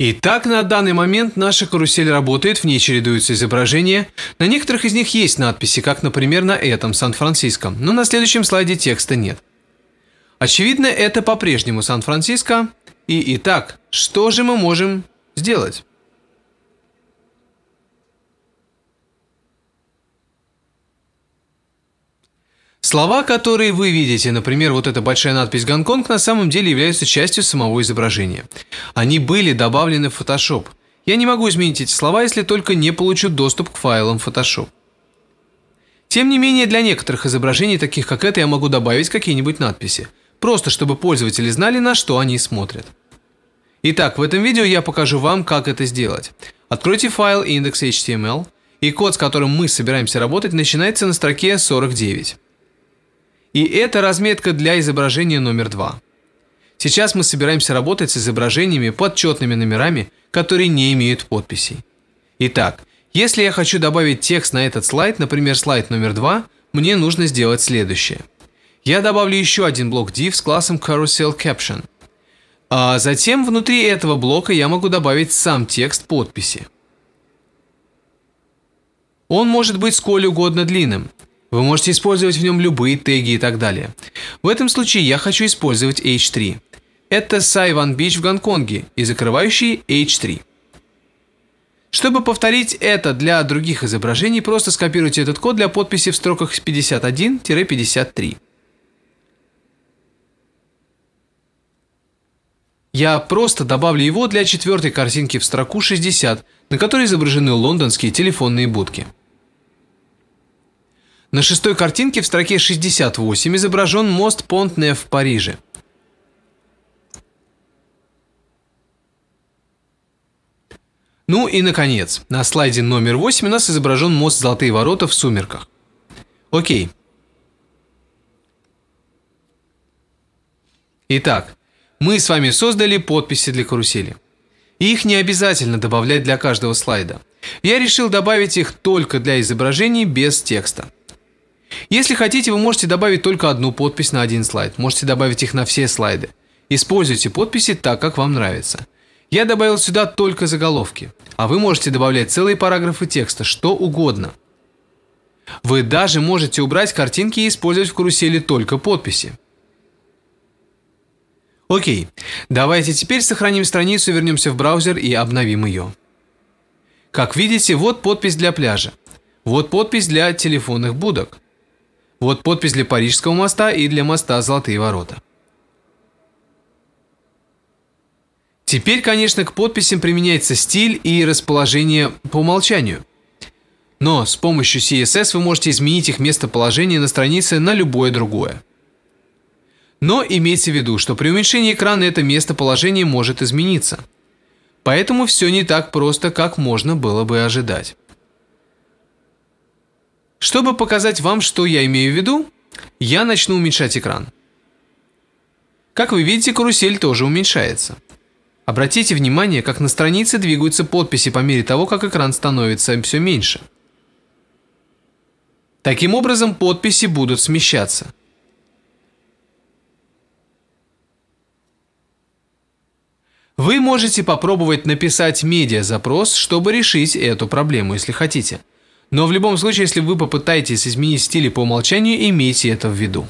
Итак, на данный момент наша карусель работает, в ней чередуются изображения. На некоторых из них есть надписи, как, например, на этом, Сан-Франциско, но на следующем слайде текста нет. Очевидно, это по-прежнему Сан-Франциско. И итак, что же мы можем сделать? Слова, которые вы видите, например, вот эта большая надпись «Гонконг», на самом деле являются частью самого изображения. Они были добавлены в Photoshop. Я не могу изменить эти слова, если только не получу доступ к файлам Photoshop. Тем не менее, для некоторых изображений, таких как это, я могу добавить какие-нибудь надписи. Просто чтобы пользователи знали, на что они смотрят. Итак, в этом видео я покажу вам, как это сделать. Откройте файл index.html, и код, с которым мы собираемся работать, начинается на строке 49. И это разметка для изображения номер 2. Сейчас мы собираемся работать с изображениями под четными номерами, которые не имеют подписей. Итак, если я хочу добавить текст на этот слайд, например, слайд номер 2, мне нужно сделать следующее. Я добавлю еще один блок div с классом carousel caption. А затем внутри этого блока я могу добавить сам текст подписи. Он может быть сколь угодно длинным, вы можете использовать в нем любые теги и так далее. В этом случае я хочу использовать H3. Это Сайван Beach в Гонконге и закрывающий H3. Чтобы повторить это для других изображений, просто скопируйте этот код для подписи в строках 51-53. Я просто добавлю его для четвертой картинки в строку 60, на которой изображены лондонские телефонные будки. На шестой картинке в строке 68 изображен мост Понтне в Париже. Ну и, наконец, на слайде номер 8 у нас изображен мост Золотые ворота в сумерках. Окей. Итак, мы с вами создали подписи для карусели. Их не обязательно добавлять для каждого слайда. Я решил добавить их только для изображений без текста. Если хотите, вы можете добавить только одну подпись на один слайд. Можете добавить их на все слайды. Используйте подписи так, как вам нравится. Я добавил сюда только заголовки, а вы можете добавлять целые параграфы текста, что угодно. Вы даже можете убрать картинки и использовать в карусели только подписи. Окей, давайте теперь сохраним страницу, вернемся в браузер и обновим ее. Как видите, вот подпись для пляжа. Вот подпись для телефонных будок. Вот подпись для Парижского моста и для моста Золотые ворота. Теперь, конечно, к подписям применяется стиль и расположение по умолчанию. Но с помощью CSS вы можете изменить их местоположение на странице на любое другое. Но имейте в виду, что при уменьшении экрана это местоположение может измениться. Поэтому все не так просто, как можно было бы ожидать. Чтобы показать вам, что я имею в виду, я начну уменьшать экран. Как вы видите, карусель тоже уменьшается. Обратите внимание, как на странице двигаются подписи по мере того, как экран становится все меньше. Таким образом, подписи будут смещаться. Вы можете попробовать написать медиа-запрос, чтобы решить эту проблему, если хотите. Но в любом случае, если вы попытаетесь изменить стиль по умолчанию, имейте это в виду.